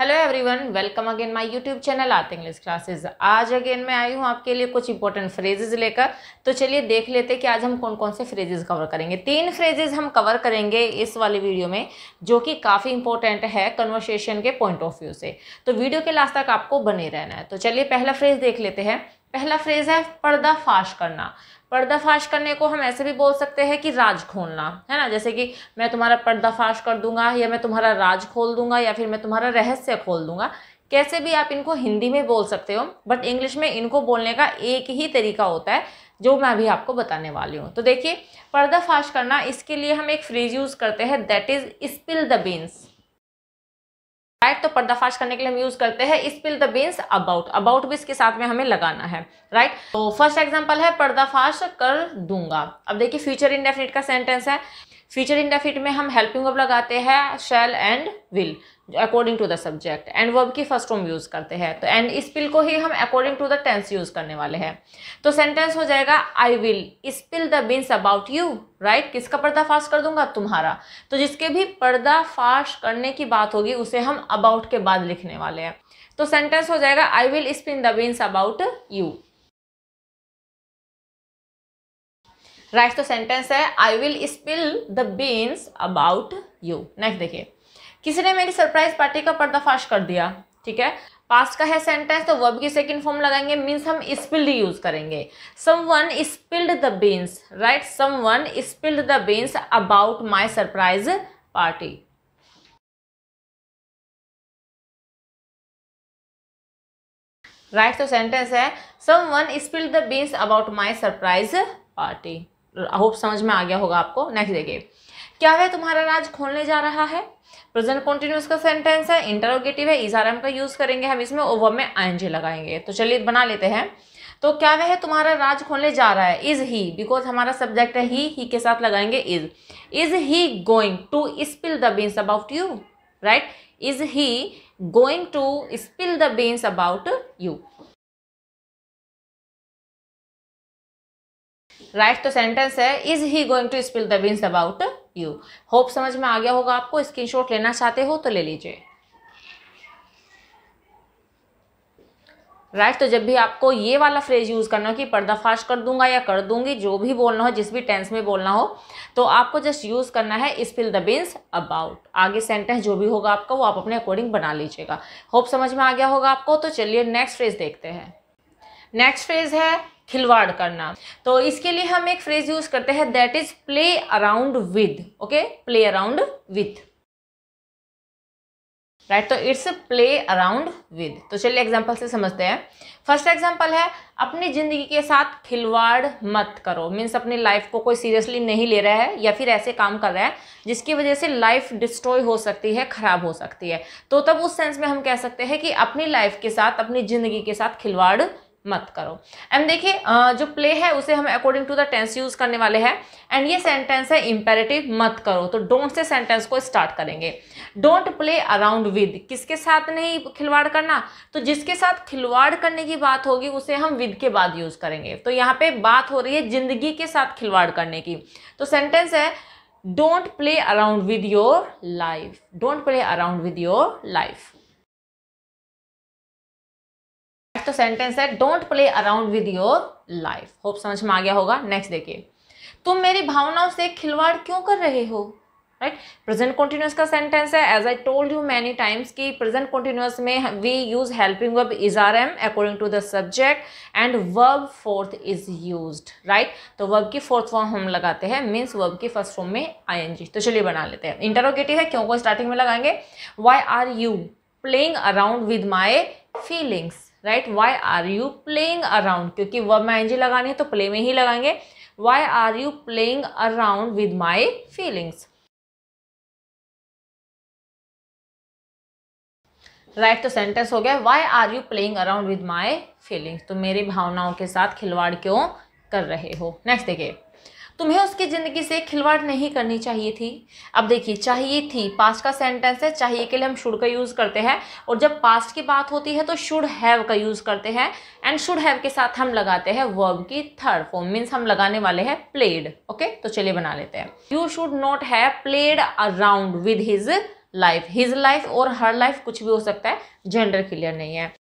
Hello everyone welcome again my YouTube channel आते English classes आज again मैं आई हूँ आपके लिए कुछ इंपॉर्टेंट फ्रेजेस लेकर तो चलिए देख लेते हैं कि आज हम कौन कौन से फ्रेजेस कवर करेंगे तीन फ्रेजेस हम कवर करेंगे इस वाली वीडियो में जो कि काफ़ी इंपॉर्टेंट है कन्वर्सेशन के पॉइंट ऑफ व्यू से तो वीडियो के लास्ट तक आपको बने रहना है तो चलिए पहला फ्रेज देख लेते हैं पहला फ्रेज है पर्दाफाश करना पर्दाफाश करने को हम ऐसे भी बोल सकते हैं कि राज खोलना है ना जैसे कि मैं तुम्हारा पर्दाफाश कर दूंगा या मैं तुम्हारा राज खोल दूंगा या फिर मैं तुम्हारा रहस्य खोल दूंगा कैसे भी आप इनको हिंदी में बोल सकते हो बट इंग्लिश में इनको बोलने का एक ही तरीका होता है जो मैं अभी आपको बताने वाली हूँ तो देखिए पर्दाफाश करना इसके लिए हम एक फ्रेज यूज़ करते हैं that is spill the beans right तो पर्दाफाश करने के लिए हम यूज करते हैं spill the beans about about भी इसके साथ में हमें लगाना है राइट तो फर्स्ट एग्जाम्पल है पर्दाफाश कर दूंगा अब देखिए फ्यूचर इंडेफिनिट का सेंटेंस है फ्यूचर इंडेफिनिट में हम हेल्पिंग वर्ब लगाते हैं shall and will according to the subject and verb की फर्स्ट फॉर्म यूज़ करते हैं तो एंड स्पिल को ही हम according to the tense use करने वाले हैं तो सेंटेंस हो जाएगा I will spill the beans about you right किसका पर्दाफाश कर दूंगा तुम्हारा तो जिसके भी पर्दाफाश करने की बात होगी उसे हम अबाउट के बाद लिखने वाले हैं तो सेंटेंस हो जाएगा I will spin the beans about you right तो सेंटेंस है I will spill the beans about you next देखिए किसी ने मेरी सरप्राइज पार्टी का पर्दाफाश कर दिया ठीक है पास्ट का है सेंटेंस तो वर्ब की सेकंड फॉर्म लगाएंगे मींस हम स्पिल्ड यूज करेंगे someone spilled the beans right someone spilled the beans about my surprise party right तो सेंटेंस है someone spilled the beans about my surprise party hope समझ में आ गया होगा आपको नेक्स्ट देखिए क्या वह तुम्हारा राज खोलने जा रहा है प्रेजेंट कॉन्टिन्यूस का सेंटेंस है इंटरोगेटिव है इजारम का यूज करेंगे हम इसमें ओवर में आई लगाएंगे तो चलिए बना लेते हैं तो क्या वह तुम्हारा राज खोलने जा रहा है इज ही बिकॉज हमारा सब्जेक्ट है ही ही के साथ लगाएंगे is is he going to spill the beans about you right is he going to spill the beans about you right तो सेंटेंस है is he going to spill the beans about you hope समझ में आ गया होगा आपको screenshot लेना चाहते हो तो ले लीजिए राइट right, तो जब भी आपको ये वाला फ्रेज यूज़ करना हो कि पर्दाफाश कर दूंगा या कर दूंगी जो भी बोलना हो जिस भी टेंस में बोलना हो तो आपको जस्ट यूज़ करना है स्पिल द बीन्स अबाउट आगे सेंटेंस जो भी होगा आपका वो आप अपने अकॉर्डिंग बना लीजिएगा होप समझ में आ गया होगा आपको तो चलिए नेक्स्ट फ्रेज देखते हैं नेक्स्ट फ्रेज है खिलवाड़ करना तो इसके लिए हम एक फ्रेज यूज करते हैं that is play around with okay play around with right तो इट्स प्ले अराउंड विद तो चलिए एग्जाम्पल से समझते हैं फर्स्ट एग्जाम्पल है अपनी ज़िंदगी के साथ खिलवाड़ मत करो मीन्स अपनी लाइफ को कोई सीरियसली नहीं ले रहा है या फिर ऐसे काम कर रहा है जिसकी वजह से लाइफ डिस्ट्रॉय हो सकती है ख़राब हो सकती है तो तब उस सेंस में हम कह सकते हैं कि अपनी लाइफ के साथ अपनी ज़िंदगी के साथ खिलवाड़ मत करो एंड देखिए जो प्ले है उसे हम according to the tense use करने वाले हैं एंड ये सेंटेंस है इंपेरेटिव मत करो तो डोंट से सेंटेंस को स्टार्ट करेंगे डोंट प्ले अराउंड विद किसके साथ नहीं खिलवाड़ करना तो जिसके साथ खिलवाड़ करने की बात होगी उसे हम विद के बाद यूज करेंगे तो यहाँ पे बात हो रही है जिंदगी के साथ खिलवाड़ करने की तो सेंटेंस है don't play around with your life don't play around with your life तो सेंटेंस है don't play around with your life hope समझ में आ गया होगा नेक्स्ट देखिए तुम मेरी भावनाओं से खिलवाड़ क्यों कर रहे हो राइट प्रेजेंट कॉन्टिन्यूस का सेंटेंस है as I told you many times कि प्रेजेंट कॉन्टिन्यूस में we use helping verb is are am according to the subject and verb fourth is use right तो वर्ब की फोर्थ फॉर्म हम लगाते हैं means verb की first form में I N G तो चलिए बना लेते हैं इंटरोगेटिव है क्यों को स्टार्टिंग में लगाएंगे why are you playing around with my feelings right why are you playing around क्योंकि वर्ब में एनजी लगानी है तो प्ले में ही लगाएंगे why are you playing around with my feelings right तो सेंटेंस हो गया why are you playing around with my feelings तो मेरी भावनाओं के साथ खिलवाड़ क्यों कर रहे हो नेक्स्ट देखिए तुम्हें उसकी ज़िंदगी से खिलवाड़ नहीं करनी चाहिए थी अब देखिए चाहिए थी पास्ट का सेंटेंस है चाहिए के लिए हम शुड का यूज़ करते हैं और जब पास्ट की बात होती है तो शुड हैव का यूज़ करते हैं एंड शुड हैव के साथ हम लगाते हैं वर्ब की थर्ड फॉर्म मीन्स हम लगाने वाले हैं प्लेड ओके तो चलिए बना लेते हैं you should not have played around with his life his life और हर लाइफ कुछ भी हो सकता है जेंडर क्लियर नहीं है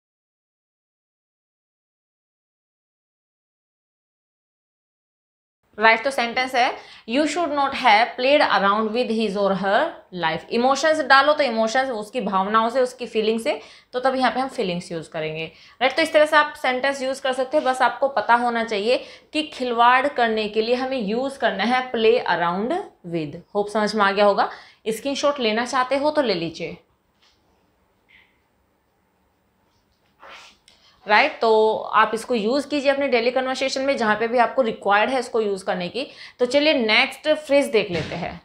राइट तो सेंटेंस है you should not have played around with his और हर लाइफ इमोशंस डालो तो इमोशंस उसकी भावनाओं से उसकी फीलिंग से तो तब यहाँ पे हम फीलिंग्स यूज़ करेंगे राइट right, तो इस तरह से आप सेंटेंस यूज़ कर सकते हैं बस आपको पता होना चाहिए कि खिलवाड़ करने के लिए हमें यूज़ करना है प्ले अराउंड विद होप समझ में आ गया होगा स्क्रीन लेना चाहते हो तो ले लीजिए राइट right? तो आप इसको यूज़ कीजिए अपने डेली कन्वर्सेशन में जहाँ पे भी आपको रिक्वायर्ड है इसको यूज़ करने की तो चलिए नेक्स्ट फ्रेज देख लेते हैं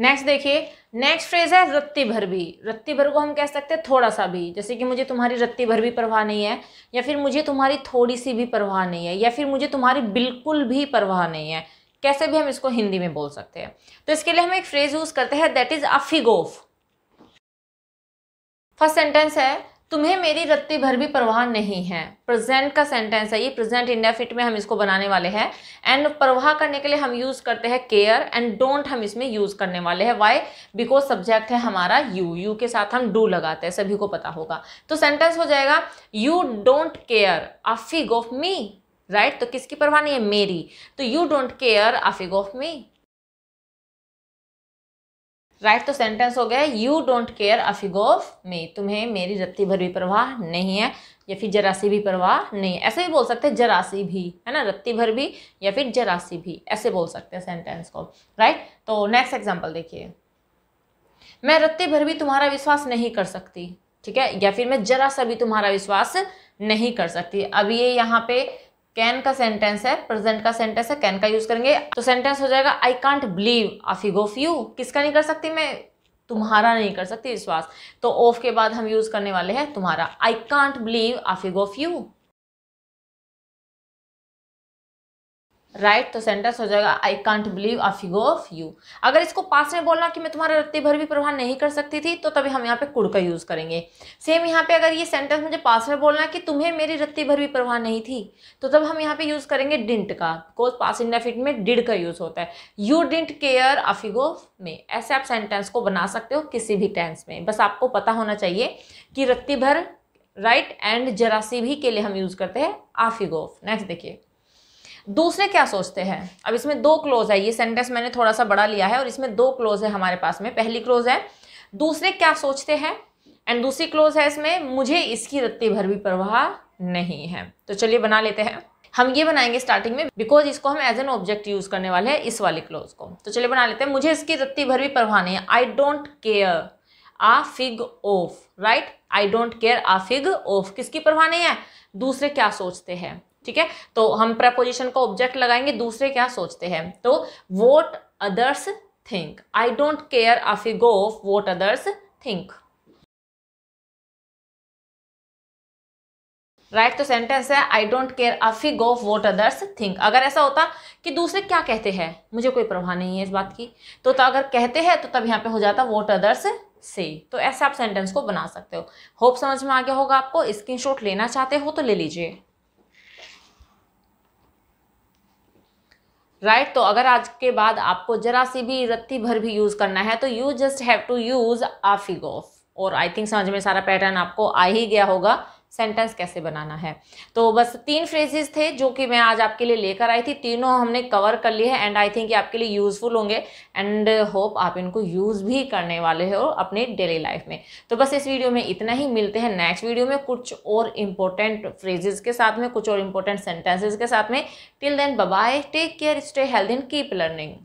नेक्स्ट देखिए नेक्स्ट फ्रेज है रत्ती भर भी रत्ती भर को हम कह सकते हैं थोड़ा सा भी जैसे कि मुझे तुम्हारी रत्ती भर भी परवाह नहीं है या फिर मुझे तुम्हारी थोड़ी सी भी परवाह नहीं है या फिर मुझे तुम्हारी बिल्कुल भी परवाह नहीं है कैसे भी हम इसको हिंदी में बोल सकते हैं तो इसके लिए हम एक फ्रेज यूज़ करते हैं that is a fig of first sentence है तुम्हें मेरी रत्ती भर भी परवाह नहीं है प्रेजेंट का सेंटेंस है ये प्रेजेंट इंडेफिट में हम इसको बनाने वाले हैं एंड परवाह करने के लिए हम यूज़ करते हैं केयर एंड डोंट हम इसमें यूज़ करने वाले हैं वाई बिकॉज सब्जेक्ट है हमारा यू यू के साथ हम डू लगाते हैं सभी को पता होगा तो सेंटेंस हो जाएगा you don't care a fig of me right तो किसकी परवाह नहीं है मेरी तो you don't care a fig of me right तो सेंटेंस हो गया you don't care a fig of me तुम्हें मेरी रत्ती भर भी परवाह नहीं है या फिर जरासी भी परवाह नहीं ऐसे भी बोल सकते हैं जरासी भी है ना रत्ती भर भी या फिर जरासी भी ऐसे बोल सकते हैं सेंटेंस को राइट right? तो नेक्स्ट एग्जाम्पल देखिए मैं रत्ती भर भी तुम्हारा विश्वास नहीं कर सकती ठीक है या फिर मैं जरा सा भी तुम्हारा विश्वास नहीं कर सकती अब ये यहाँ पे कैन का सेंटेंस है प्रेजेंट का सेंटेंस है कैन का यूज करेंगे तो सेंटेंस हो जाएगा I can't believe a fig of you किसका नहीं कर सकती मैं तुम्हारा नहीं कर सकती विश्वास तो ऑफ के बाद हम यूज करने वाले हैं तुम्हारा I can't believe a fig of you right तो सेंटेंस हो जाएगा I can't believe a fig of you अगर इसको पास में बोलना कि मैं तुम्हारा रत्ती भर भी प्रवाह नहीं कर सकती थी तो तभी हम यहाँ पे कुड़ का यूज़ करेंगे सेम यहाँ पे अगर ये सेंटेंस मुझे पास में बोलना कि तुम्हें मेरी रत्ती भर भी प्रवाह नहीं थी तो तब हम यहाँ पे यूज़ करेंगे डिंट का बिकॉज पास इंडेफिट में डिड का यूज़ होता है you didn't care a fig में ऐसे आप सेंटेंस को बना सकते हो किसी भी टेंस में बस आपको पता होना चाहिए कि रत्ती भर राइट एंड जरासी भी के लिए हम यूज़ करते हैं आफिगोफ नेक्स्ट देखिए दूसरे क्या सोचते हैं अब इसमें दो क्लोज है ये सेंटेंस मैंने थोड़ा सा बड़ा लिया है और इसमें दो क्लोज है हमारे पास में पहली क्लोज है दूसरे क्या सोचते हैं एंड दूसरी क्लोज है इसमें मुझे इसकी रत्ती भर भी परवाह नहीं है तो चलिए बना लेते हैं हम ये बनाएंगे स्टार्टिंग में बिकॉज इसको हम एज एन ऑब्जेक्ट यूज करने वाले हैं इस वाले क्लोज को तो चलिए बना लेते हैं मुझे इसकी रत्ती भर भी परवाह नहीं है I don't care a fig of right I don't care a fig of किसकी परवाह नहीं है दूसरे क्या सोचते हैं ठीक है तो हम प्रपोजिशन को ऑब्जेक्ट लगाएंगे दूसरे क्या सोचते हैं तो what others think I don't care a fig of what others think right तो सेंटेंस है I don't care a fig what others think अगर ऐसा होता कि दूसरे क्या कहते हैं मुझे कोई प्रवाह नहीं है इस बात की तो, तो अगर कहते हैं तो तब यहाँ पे हो जाता वोट अदर्स से तो ऐसे आप सेंटेंस को बना सकते हो होप समझ में आ गया होगा आपको स्क्रीनशॉट लेना चाहते हो तो ले लीजिए राइट तो अगर आज के बाद आपको जरा सी भी रत्ती भर भी यूज़ करना है तो you just have to use a fig of और आई थिंक समझ में सारा पैटर्न आपको आ ही गया होगा सेंटेंस कैसे बनाना है तो बस तीन फ्रेजेस थे जो कि मैं आज आपके लिए लेकर आई थी तीनों हमने कवर कर लिए हैं एंड आई थिंक ये आपके लिए यूज़फुल होंगे एंड होप आप इनको यूज़ भी करने वाले हो अपने डेली लाइफ में तो बस इस वीडियो में इतना ही मिलते हैं नेक्स्ट वीडियो में कुछ और इंपॉर्टेंट फ्रेजेस के साथ में कुछ और इम्पोर्टेंट सेंटेंसेज के साथ में till then bye take care stay health and keep learning